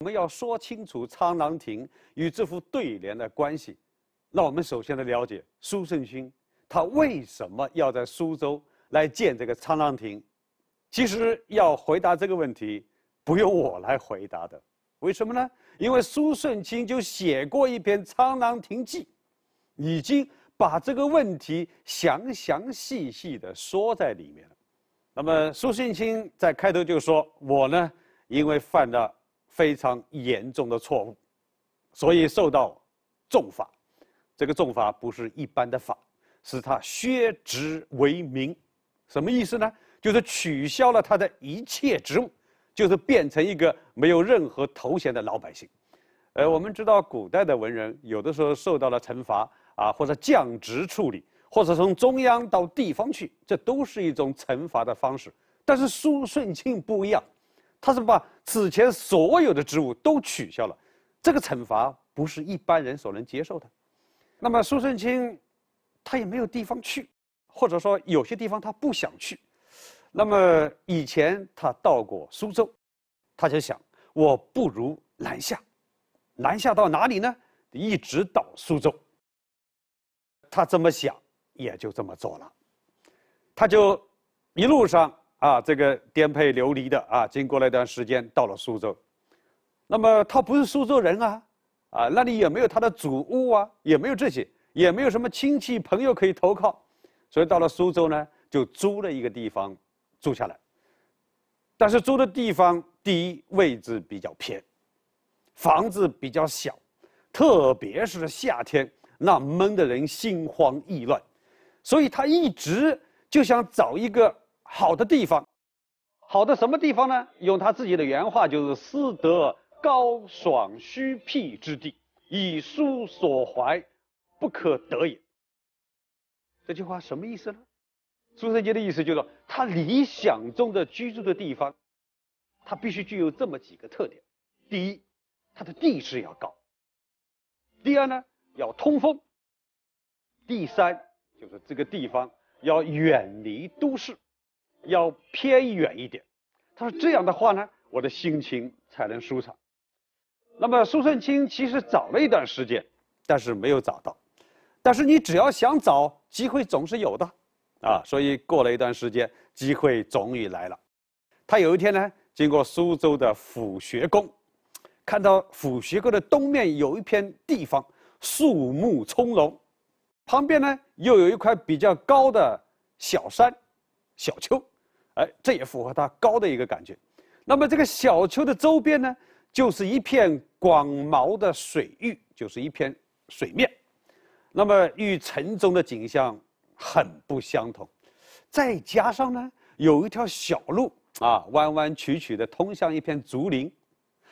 我们要说清楚沧浪亭与这幅对联的关系，那我们首先来了解苏舜钦他为什么要在苏州来建这个沧浪亭。其实要回答这个问题，不用我来回答的。为什么呢？因为苏舜钦就写过一篇《沧浪亭记》，已经把这个问题详详细细的说在里面了。那么苏舜钦在开头就说：“我呢，因为犯了。”非常严重的错误，所以受到重罚。这个重罚不是一般的罚，是他削职为民。什么意思呢？就是取消了他的一切职务，就是变成一个没有任何头衔的老百姓。呃，我们知道古代的文人有的时候受到了惩罚啊，或者降职处理，或者从中央到地方去，这都是一种惩罚的方式。但是苏顺庆不一样。他是把此前所有的职务都取消了，这个惩罚不是一般人所能接受的。那么苏顺清，他也没有地方去，或者说有些地方他不想去。那么以前他到过苏州，他就想，我不如南下，南下到哪里呢？一直到苏州。他这么想，也就这么做了。他就一路上。啊，这个颠沛流离的啊，经过了一段时间到了苏州，那么他不是苏州人啊，啊，那里也没有他的祖屋啊，也没有这些，也没有什么亲戚朋友可以投靠，所以到了苏州呢，就租了一个地方住下来。但是租的地方，第一位置比较偏，房子比较小，特别是夏天，那闷的人心慌意乱，所以他一直就想找一个。好的地方，好的什么地方呢？用他自己的原话就是“思得高爽虚僻之地，以书所怀，不可得也”。这句话什么意思呢？苏轼杰的意思就是说，他理想中的居住的地方，他必须具有这么几个特点：第一，它的地势要高；第二呢，要通风；第三，就是这个地方要远离都市。要偏远一点，他说这样的话呢，我的心情才能舒畅。那么苏顺清其实找了一段时间，但是没有找到。但是你只要想找，机会总是有的，啊，所以过了一段时间，机会终于来了。他有一天呢，经过苏州的府学宫，看到府学宫的东面有一片地方，树木葱茏，旁边呢又有一块比较高的小山、小丘。哎，这也符合它高的一个感觉。那么这个小丘的周边呢，就是一片广袤的水域，就是一片水面。那么与城中的景象很不相同。再加上呢，有一条小路啊，弯弯曲曲的通向一片竹林。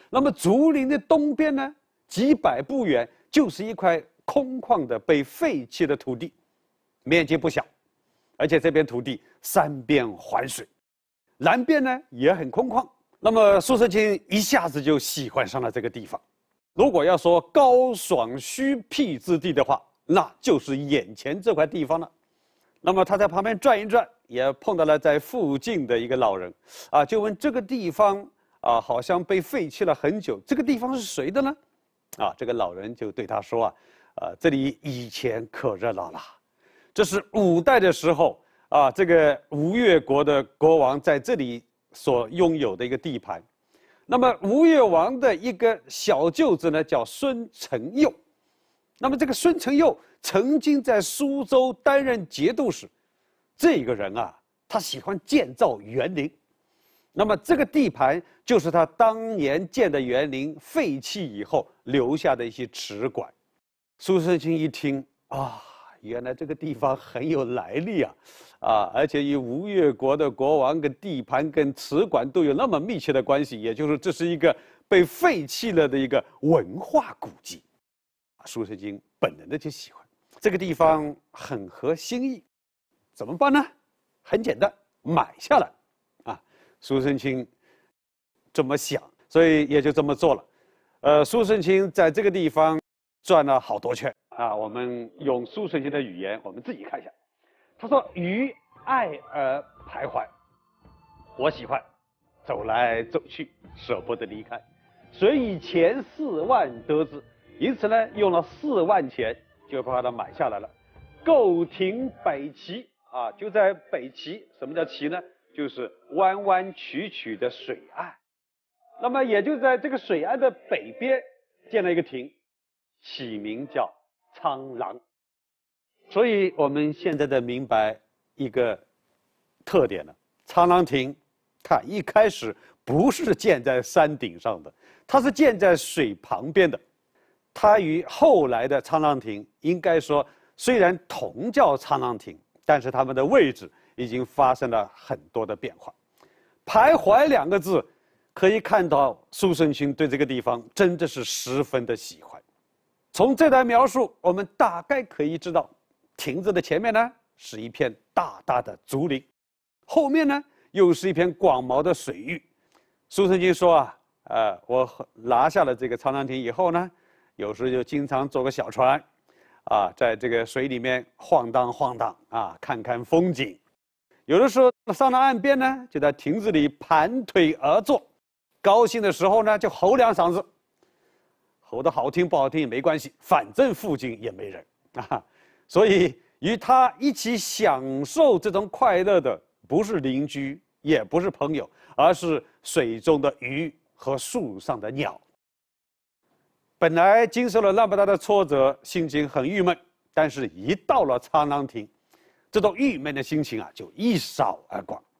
那么竹林的东边呢，几百步远就是一块空旷的被废弃的土地，面积不小，而且这片土地三边环水。南边呢也很空旷，那么苏轼清一下子就喜欢上了这个地方。如果要说高爽虚僻之地的话，那就是眼前这块地方了。那么他在旁边转一转，也碰到了在附近的一个老人，啊，就问这个地方啊，好像被废弃了很久，这个地方是谁的呢？啊，这个老人就对他说啊，啊，这里以前可热闹了，这是五代的时候。啊，这个吴越国的国王在这里所拥有的一个地盘，那么吴越王的一个小舅子呢，叫孙承佑，那么这个孙承佑曾经在苏州担任节度使，这个人啊，他喜欢建造园林，那么这个地盘就是他当年建的园林废弃以后留下的一些池馆，苏舜清一听啊。原来这个地方很有来历啊，啊，而且与吴越国的国王跟地盘跟瓷馆都有那么密切的关系，也就是这是一个被废弃了的一个文化古迹。苏生清本能的就喜欢这个地方，很合心意，怎么办呢？很简单，买下来。啊，苏生清这么想，所以也就这么做了。呃，苏生清在这个地方转了好多圈。啊，我们用书神仙的语言，我们自己看一下。他说：“于爱而徘徊，我喜欢，走来走去，舍不得离开。所以钱四万得之，因此呢，用了四万钱就把它买下来了。购亭北齐啊，就在北齐。什么叫齐呢？就是弯弯曲曲的水岸。那么也就在这个水岸的北边建了一个亭，起名叫。”苍狼。所以我们现在的明白一个特点了。沧浪亭，它一开始不是建在山顶上的，它是建在水旁边的。它与后来的沧浪亭，应该说虽然同叫沧浪亭，但是它们的位置已经发生了很多的变化。徘徊两个字，可以看到苏舜钦对这个地方真的是十分的喜欢。从这段描述，我们大概可以知道，亭子的前面呢是一片大大的竹林，后面呢又是一片广袤的水域。苏成钦说啊，呃，我拿下了这个沧浪亭以后呢，有时就经常坐个小船，啊，在这个水里面晃荡晃荡啊，看看风景。有的时候上了岸边呢，就在亭子里盘腿而坐，高兴的时候呢就吼两嗓子。吼得好听不好听也没关系，反正附近也没人 啊，所以与他一起享受这种快乐的，不是邻居，也不是朋友，而是水中的鱼和树上的鸟。本来经受了那么大的挫折，心情很郁闷，但是一到了沧浪亭，这种郁闷的心情啊，就一扫而光。